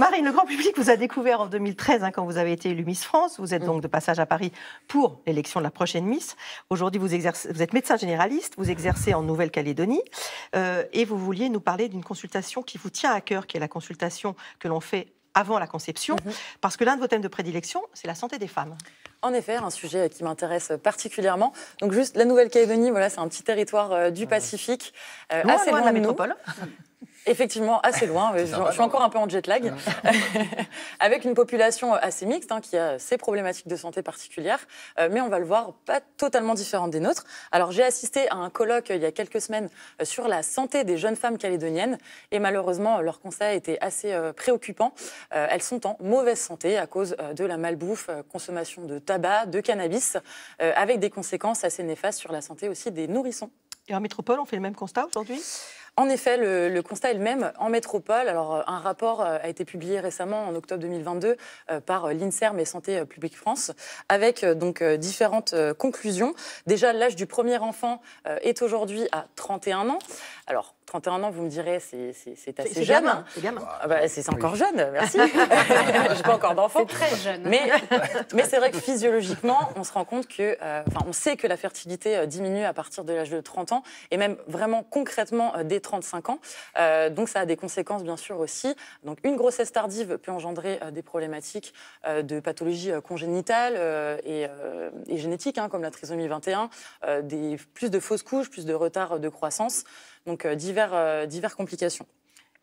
Marine, le grand public vous a découvert en 2013 hein, quand vous avez été élue Miss France. Vous êtes mm. donc de passage à Paris pour l'élection de la prochaine Miss. Aujourd'hui, vous, vous, êtes médecin généraliste, vous exercez en Nouvelle-Calédonie euh, et vous vouliez nous parler d'une consultation qui vous tient à cœur, qui est la consultation que l'on fait avant la conception, mm-hmm. parce que l'un de vos thèmes de prédilection, c'est la santé des femmes. En effet, un sujet qui m'intéresse particulièrement. Donc juste la Nouvelle-Calédonie, voilà, c'est un petit territoire euh, du Pacifique, euh, assez loin de la métropole. Effectivement, assez loin. je, suis encore un peu en jet lag. Avec une population euh, assez mixte, hein, qui a ses problématiques de santé particulières, euh, mais on va le voir, pas totalement différente des nôtres. Alors, j'ai assisté à un colloque euh, il y a quelques semaines sur la santé des jeunes femmes calédoniennes, et malheureusement, leur constat était assez préoccupant. elles sont en mauvaise santé à cause de la malbouffe, consommation de tabac, de cannabis, avec des conséquences assez néfastes sur la santé aussi des nourrissons. Et en métropole, on fait le même constat aujourd'hui en effet, le, constat est le même en métropole. Alors, euh, un rapport euh, a été publié récemment en octobre 2022 euh, par l'Inserm et Santé publique France, avec donc différentes conclusions. Déjà, l'âge du premier enfant est aujourd'hui à 31 ans. Alors, 31 ans, vous me direz, c'est assez jeune. c'est encore jeune, merci. Je n'ai pas encore d'enfant. C'est très jeune. Mais, c'est vrai que physiologiquement, on se rend compte que, euh, on sait que la fertilité euh, diminue à partir de l'âge de 30 ans et même vraiment concrètement euh, dès 35 ans. donc ça a des conséquences bien sûr aussi. Donc une grossesse tardive peut engendrer des problématiques de pathologie congénitale et, et génétique, hein, comme la trisomie 21, des, plus de fausses couches, plus de retard de croissance donc euh, divers, euh, divers complications.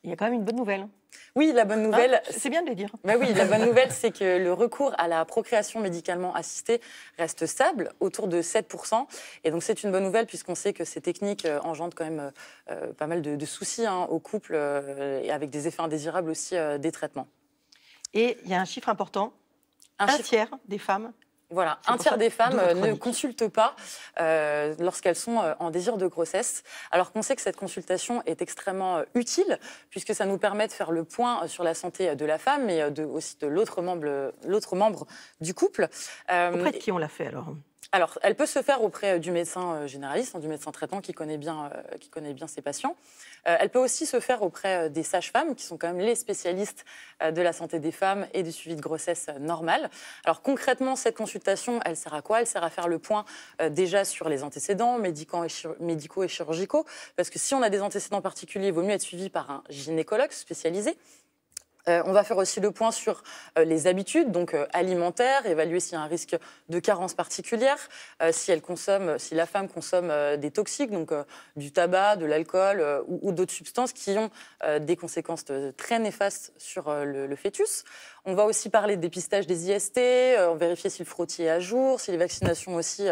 Il y a quand même une bonne nouvelle. Oui, la bonne hein, nouvelle. c'est bien de le dire. Bah oui, la bonne nouvelle, c'est que le recours à la procréation médicalement assistée reste stable, autour de 7%. Et donc, c'est une bonne nouvelle, puisqu'on sait que ces techniques euh, engendrent quand même pas mal de, soucis hein, aux couples, et avec des effets indésirables aussi des traitements. Et il y a un chiffre important un, tiers des femmes voilà, un tiers des femmes euh, ne consultent pas euh, lorsqu'elles sont euh, en désir de grossesse, alors qu'on sait que cette consultation est extrêmement utile, puisque ça nous permet de faire le point sur la santé de la femme et aussi de l'autre membre, du couple. Auprès de qui on l'a fait alors alors, elle peut se faire auprès euh, du médecin euh, généraliste, hein, du médecin traitant qui connaît bien, euh, ses patients. elle peut aussi se faire auprès des sages-femmes, qui sont quand même les spécialistes de la santé des femmes et du suivi de grossesse normale. Alors concrètement, cette consultation, elle sert à quoi Elle sert à faire le point déjà sur les antécédents médicaux et chirurgicaux, parce que si on a des antécédents particuliers, il vaut mieux être suivi par un gynécologue spécialisé euh, on va faire aussi le point sur euh, les habitudes, donc euh, alimentaires, évaluer s'il y a un risque de carence particulière, si la femme consomme des toxiques, donc du tabac, de l'alcool ou, d'autres substances qui ont des conséquences très néfastes sur le, fœtus. On va aussi parler de dépistage des IST, vérifier si le frottis est à jour, si les vaccinations aussi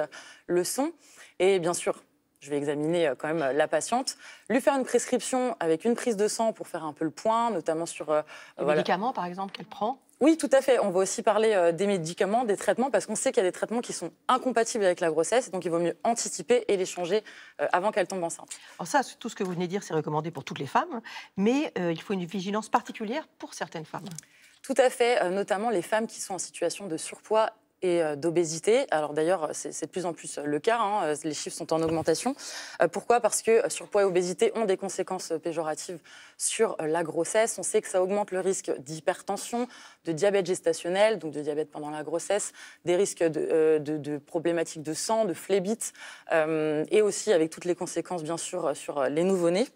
le sont, et bien sûr je vais examiner euh, quand même euh, la patiente, lui faire une prescription avec une prise de sang pour faire un peu le point, notamment sur... Les euh, médicaments, par exemple, qu'elle prend oui, tout à fait. On va aussi parler des médicaments, des traitements, parce qu'on sait qu'il y a des traitements qui sont incompatibles avec la grossesse, donc il vaut mieux anticiper et les changer avant qu'elle tombe enceinte. Alors ça, tout ce que vous venez de dire, c'est recommandé pour toutes les femmes, mais il faut une vigilance particulière pour certaines femmes. Tout à fait, notamment les femmes qui sont en situation de surpoids et euh, d'obésité. Alors d'ailleurs, c'est de plus en plus euh, le cas, hein, euh, les chiffres sont en augmentation. pourquoi Parce que surpoids et obésité ont des conséquences péjoratives sur la grossesse. On sait que ça augmente le risque d'hypertension, de diabète gestationnel, donc de diabète pendant la grossesse, des risques de, problématiques de sang, de phlébite, et aussi avec toutes les conséquences, bien sûr, sur les nouveau-nés.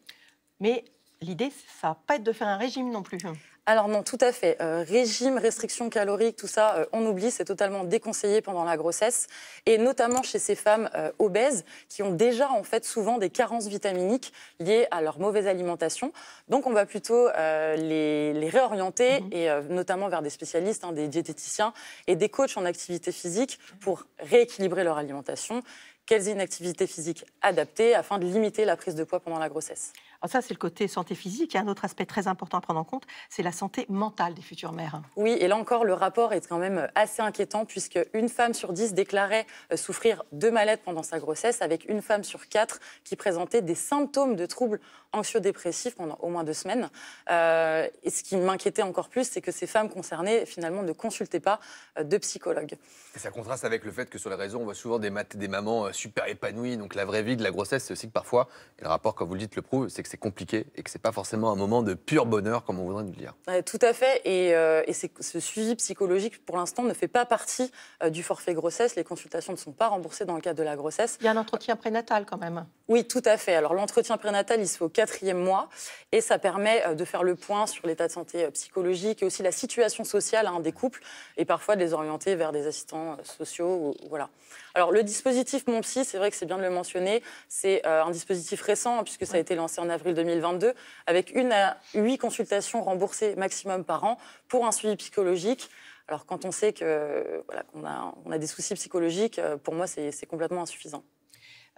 Mais l'idée, ça va pas être de faire un régime non plus. Hein. Alors non, tout à fait. Euh, régime, restriction calorique, tout ça, euh, on oublie, c'est totalement déconseillé pendant la grossesse, et notamment chez ces femmes euh, obèses qui ont déjà en fait souvent des carences vitaminiques liées à leur mauvaise alimentation. Donc on va plutôt les, réorienter mhm. et notamment vers des spécialistes, hein, des diététiciens et des coachs en activité physique pour rééquilibrer leur alimentation quelles inactivités physiques activité physique adaptée afin de limiter la prise de poids pendant la grossesse alors ça, c'est le côté santé physique. a un autre aspect très important à prendre en compte, c'est la santé mentale des futures mères. Oui, et là encore, le rapport est quand même assez inquiétant puisque une femme sur dix déclarait euh, souffrir de mal pendant sa grossesse, avec une femme sur quatre qui présentait des symptômes de troubles anxio-dépressifs pendant au moins deux semaines. Euh, et ce qui m'inquiétait encore plus, c'est que ces femmes concernées, finalement, ne consultaient pas euh, de psychologue. Et ça contraste avec le fait que sur les réseaux, on voit souvent des, des mamans super épanouie. Donc la vraie vie de la grossesse, c'est aussi que parfois, et le rapport, comme vous le dites, le prouve, c'est que c'est compliqué et que c'est pas forcément un moment de pur bonheur, comme on voudrait nous le dire. tout à fait. Et, euh, ce suivi psychologique, pour l'instant, ne fait pas partie euh, du forfait grossesse. Les consultations ne sont pas remboursées dans le cadre de la grossesse. Il y a un entretien prénatal quand même. Oui, tout à fait. Alors l'entretien prénatal, il se fait au quatrième mois et ça permet euh, de faire le point sur l'état de santé psychologique et aussi la situation sociale hein, des couples et parfois de les orienter vers des assistants sociaux. Voilà. Alors le dispositif c'est vrai que c'est bien de le mentionner, c'est euh, un dispositif récent, hein, puisque ça a été lancé en avril 2022, avec une à huit consultations remboursées maximum par an pour un suivi psychologique. Alors quand on sait que voilà, qu'on on a des soucis psychologiques, euh, pour moi c'est complètement insuffisant.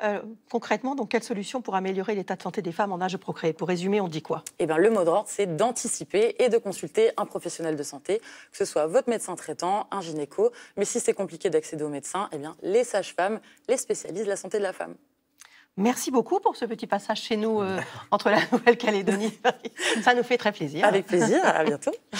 Euh, concrètement, donc, quelles solutions pour améliorer l'état de santé des femmes en âge procréé Pour résumer, on dit quoi eh bien, Le mot d'ordre, c'est d'anticiper et de consulter un professionnel de santé, que ce soit votre médecin traitant, un gynéco. Mais si c'est compliqué d'accéder aux médecins, eh bien, les sages-femmes, les spécialistes de la santé de la femme. Merci beaucoup pour ce petit passage chez nous euh, entre la Nouvelle-Calédonie. Ça nous fait très plaisir. Avec plaisir, à bientôt.